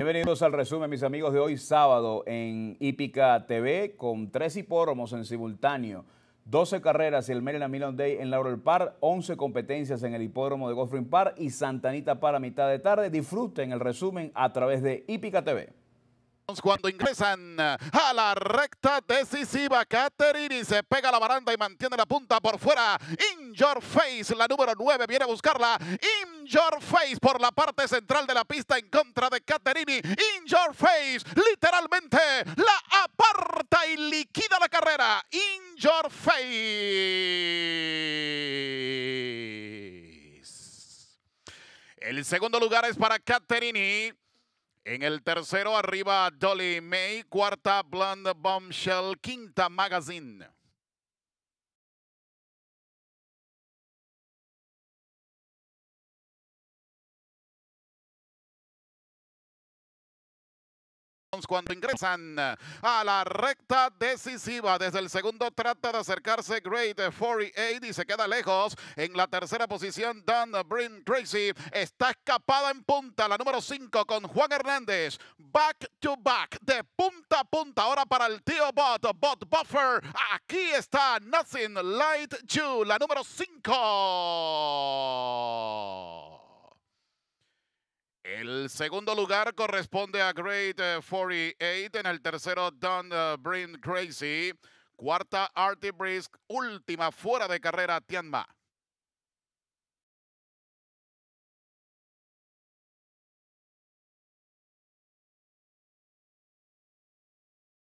Bienvenidos al resumen, mis amigos, de hoy sábado en Hípica TV con tres hipódromos en simultáneo. 12 carreras y el Maryland Milon Day en Laurel Park, 11 competencias en el hipódromo de Gulfstream Park y Santanita para mitad de tarde. Disfruten el resumen a través de Hípica TV cuando ingresan a la recta decisiva. Caterini se pega a la baranda y mantiene la punta por fuera. In Your Face, la número 9, viene a buscarla. In Your Face por la parte central de la pista en contra de Caterini. In Your Face, literalmente la aparta y liquida la carrera. In Your Face. El segundo lugar es para Caterini. En el tercero, arriba Dolly May. Cuarta, Blonde Bombshell. Quinta, Magazine. cuando ingresan a la recta decisiva. Desde el segundo trata de acercarse Great 48 y se queda lejos. En la tercera posición, Dan Brin Tracy está escapada en punta, la número 5 con Juan Hernández. Back to back, de punta a punta. Ahora para el tío Bot, Bot Buffer. Aquí está Nothing Light You, la número 5. El segundo lugar corresponde a Great 48, eh, en el tercero Don eh, Brin Crazy, cuarta Artie Brisk, última fuera de carrera Tianma.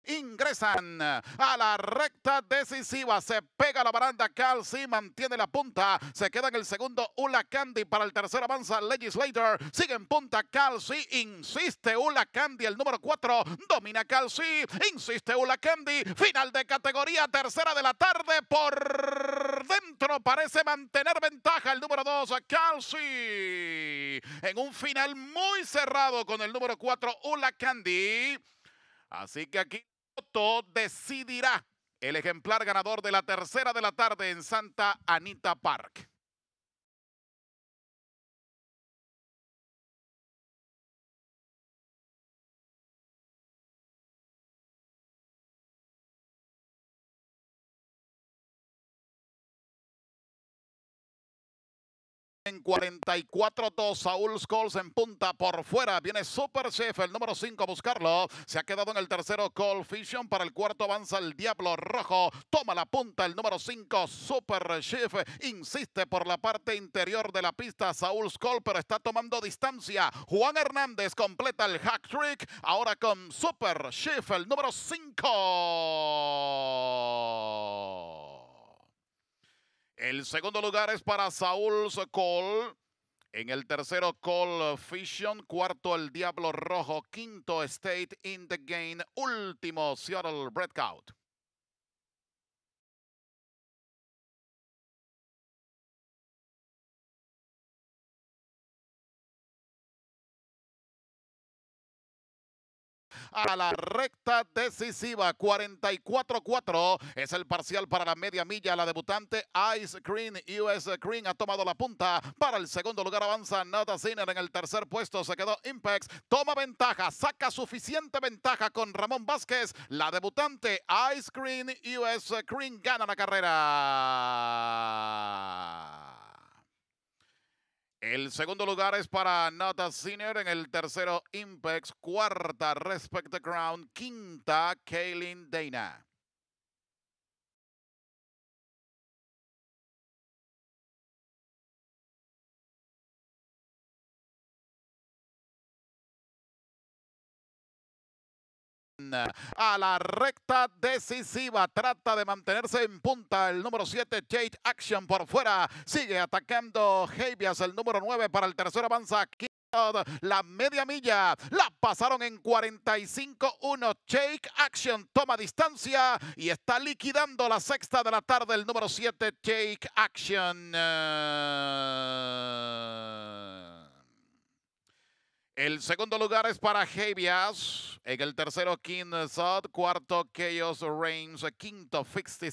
Ingresan a la recta decisiva. Se pega la baranda. Calci mantiene la punta. Se queda en el segundo Ula Candy. Para el tercero avanza Legislator. Sigue en punta Calci Insiste Ula Candy. El número 4 domina Calci, Insiste Ula Candy. Final de categoría. Tercera de la tarde. Por dentro parece mantener ventaja el número 2 Calci, En un final muy cerrado con el número 4 Ula Candy. Así que aquí voto decidirá el ejemplar ganador de la tercera de la tarde en Santa Anita Park. 44-2. Saúl Scholes en punta por fuera. Viene Super Chef, el número 5 a buscarlo. Se ha quedado en el tercero Call Fission. Para el cuarto avanza el Diablo Rojo. Toma la punta el número 5 Super Chef. Insiste por la parte interior de la pista Saúl Scholes, pero está tomando distancia. Juan Hernández completa el hack trick. Ahora con Super Chef, el número 5. El segundo lugar es para Saúl's Call. En el tercero, Call Fission. Cuarto, el Diablo Rojo. Quinto, State in the Game. Último, Seattle Breakout. a la recta decisiva. 44-4 es el parcial para la media milla. La debutante Ice Cream, US Cream, ha tomado la punta. Para el segundo lugar avanza Nada Sinner. En el tercer puesto se quedó Impex. Toma ventaja, saca suficiente ventaja con Ramón Vázquez. La debutante Ice Cream, US Cream, gana la carrera. El segundo lugar es para Nota Senior. En el tercero, Impex. Cuarta, Respect the Crown. Quinta, Kaylin Dana. a la recta decisiva. Trata de mantenerse en punta el número 7, Jake Action por fuera. Sigue atacando Javias, el número 9 para el tercero avanza aquí la media milla. La pasaron en 45-1. Jake Action toma distancia y está liquidando la sexta de la tarde el número 7, Jake Action. El segundo lugar es para Javias. En el tercero, King Zod. Cuarto, Chaos Reigns. Quinto, Fixty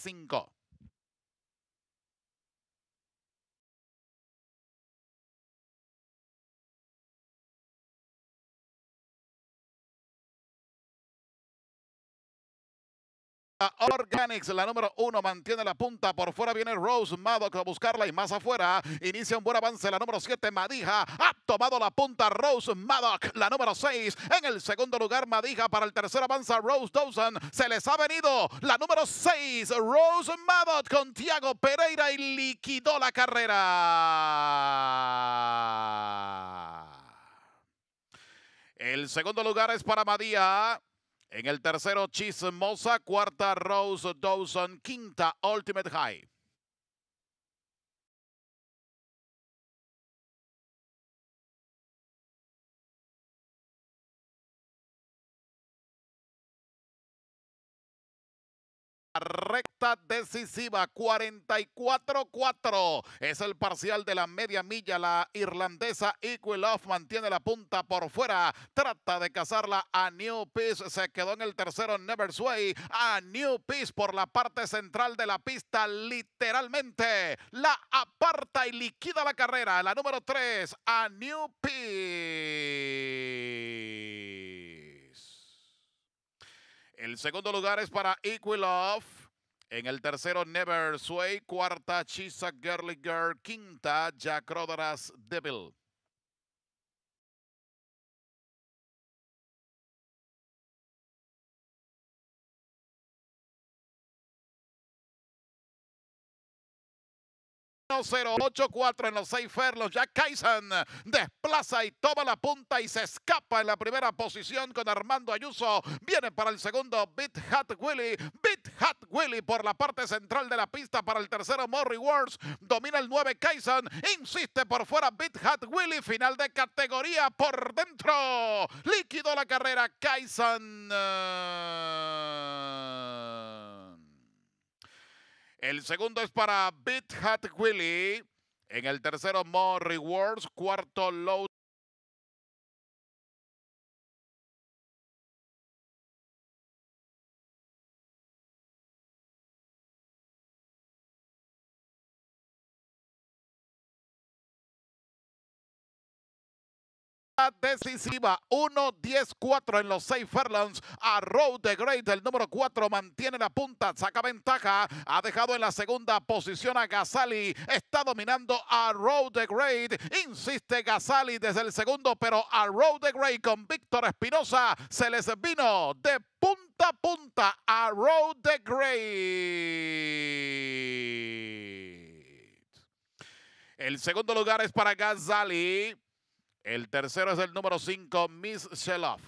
Organics, la número uno, mantiene la punta. Por fuera viene Rose Maddock a buscarla y más afuera. Inicia un buen avance. La número siete, Madija. Ha tomado la punta Rose Maddock, la número 6. En el segundo lugar, Madija. Para el tercer avanza Rose Dawson. Se les ha venido la número seis, Rose Maddock, con Tiago Pereira y liquidó la carrera. El segundo lugar es para Madija. En el tercero, Chismosa. Cuarta, Rose Dawson. Quinta, Ultimate High. recta decisiva 44-4 es el parcial de la media milla la irlandesa Off mantiene la punta por fuera trata de cazarla a New Peace se quedó en el tercero Never Sway a New Peace por la parte central de la pista literalmente la aparta y liquida la carrera la número 3 a New Peace El segundo lugar es para Equal En el tercero, Never Sway. Cuarta, Chisa Girly Girl. Quinta, Jack Roderas Devil. 0-8-4 en los seis ferlos. Jack Kaizen desplaza y toma la punta y se escapa en la primera posición con Armando Ayuso. Viene para el segundo Bit Hat Willy. Bit Hat Willy por la parte central de la pista para el tercero Morrie Wars. Domina el 9 Kaizen. Insiste por fuera Bit Hat Willy. Final de categoría por dentro. Líquido la carrera Kaizen. El segundo es para Bit Hat Willy. En el tercero, More Rewards. Cuarto, Low decisiva. 1-10-4 en los 6 furlongs. A Road the Great, el número 4, mantiene la punta, saca ventaja. Ha dejado en la segunda posición a Gasali. Está dominando a Road the Great. Insiste Gasali desde el segundo, pero a Road the Great con Víctor Espinosa se les vino de punta a punta a Road the Great. El segundo lugar es para Gazali. El tercero es el número 5, Miss Sheloff.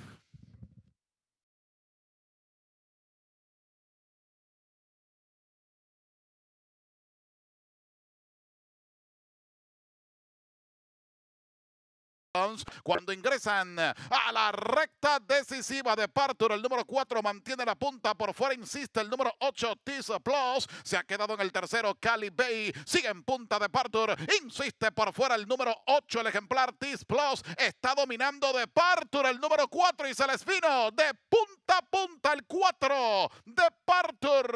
Cuando ingresan a la recta decisiva de Partur, el número 4 mantiene la punta por fuera, insiste el número 8, Tis Plus. Se ha quedado en el tercero, Cali Bay. Sigue en punta de Partur, insiste por fuera el número 8, el ejemplar Tis Plus. Está dominando de Partur el número 4 y se les vino de punta a punta el 4 de Partur.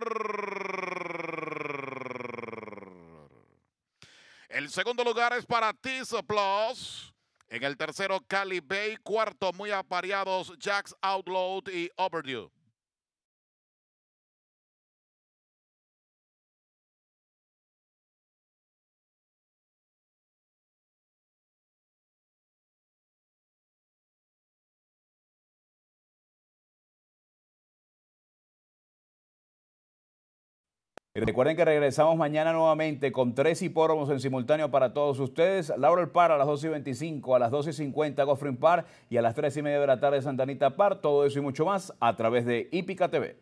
El segundo lugar es para Tis Plus. En el tercero, Cali Bay. Cuarto, muy apareados, Jax Outload y Overdue. Recuerden que regresamos mañana nuevamente con tres hipódromos en simultáneo para todos ustedes. Laurel Par a las 12 y 25, a las 12 y 50 Goffrin Par y a las 3 y media de la tarde Santanita Par. Todo eso y mucho más a través de Hípica TV.